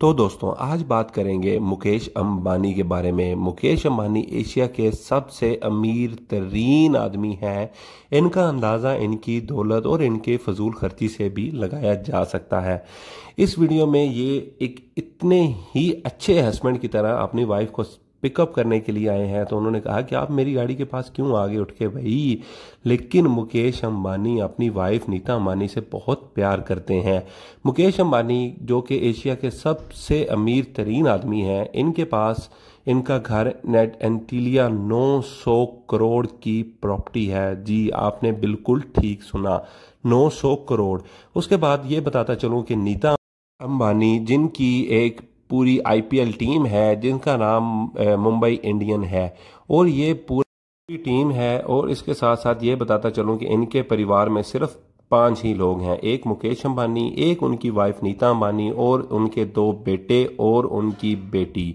तो दोस्तों आज बात करेंगे मुकेश अंबानी के बारे में मुकेश अंबानी एशिया के सबसे अमीर तरीन आदमी हैं इनका अंदाज़ा इनकी दौलत और इनके फजूल खर्ची से भी लगाया जा सकता है इस वीडियो में ये एक इतने ही अच्छे हस्बैंड की तरह अपनी वाइफ को पिकअप करने के लिए आए हैं तो उन्होंने कहा कि आप मेरी गाड़ी के पास क्यों आगे उठ के भाई लेकिन मुकेश अंबानी अपनी वाइफ नीता अंबानी से बहुत प्यार करते हैं मुकेश अंबानी जो कि एशिया के सबसे अमीर तरीन आदमी हैं इनके पास इनका घर नेट एंटीलिया 900 करोड़ की प्रॉपर्टी है जी आपने बिल्कुल ठीक सुना 900 करोड़ उसके बाद ये बताता चलूं कि नीता अंबानी जिनकी एक पूरी आईपीएल टीम है जिनका नाम मुंबई इंडियन है और ये पूरी टीम है और इसके साथ साथ ये बताता चलूँ कि इनके परिवार में सिर्फ पांच ही लोग हैं एक मुकेश अंबानी एक उनकी वाइफ नीता अंबानी और उनके दो बेटे और उनकी बेटी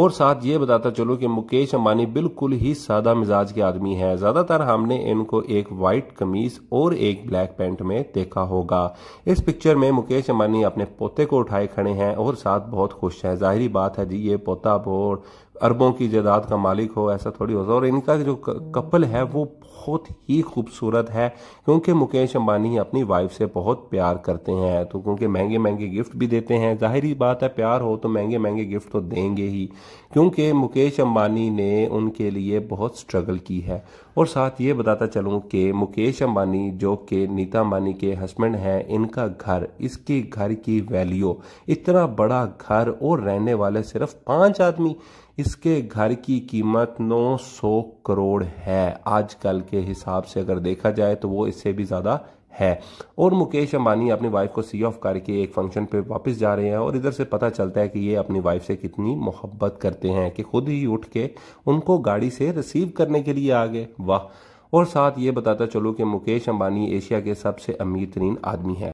और साथ ये बताता चलो कि मुकेश अंबानी बिल्कुल ही सादा मिजाज के आदमी हैं ज़्यादातर हमने इनको एक व्हाइट कमीज और एक ब्लैक पैंट में देखा होगा इस पिक्चर में मुकेश अंबानी अपने पोते को उठाए खड़े हैं और साथ बहुत खुश हैं जाहिर बात है जी ये पोता बहुत अरबों की जायदाद का मालिक हो ऐसा थोड़ी होता और इनका जो कपल है वो बहुत ही खूबसूरत है क्योंकि मुकेश अंबानी अपनी वाइफ से बहुत प्यार करते हैं तो क्योंकि महंगे महंगे गिफ्ट भी देते हैं जाहिर बात है प्यार हो तो महंगे महंगे गिफ्ट तो देंगे ही क्योंकि मुकेश अंबानी ने उनके लिए बहुत स्ट्रगल की है और साथ ये बताता चलूँ कि मुकेश अंबानी जो कि नीता अंबानी के हस्बैंड हैं इनका घर इसके घर की वैल्यू इतना बड़ा घर और रहने वाले सिर्फ पाँच आदमी इसके घर की कीमत 900 करोड़ है आजकल के हिसाब से अगर देखा जाए तो वो इससे भी ज़्यादा है और मुकेश अंबानी अपनी वाइफ को सी ऑफ करके एक फंक्शन पे वापस जा रहे हैं और इधर से पता चलता है कि ये अपनी वाइफ से कितनी मोहब्बत करते हैं कि खुद ही उठ के उनको गाड़ी से रिसीव करने के लिए आ गए वाह और साथ ये बताता चलो कि मुकेश अंबानी एशिया के सबसे अमीर तरीन आदमी है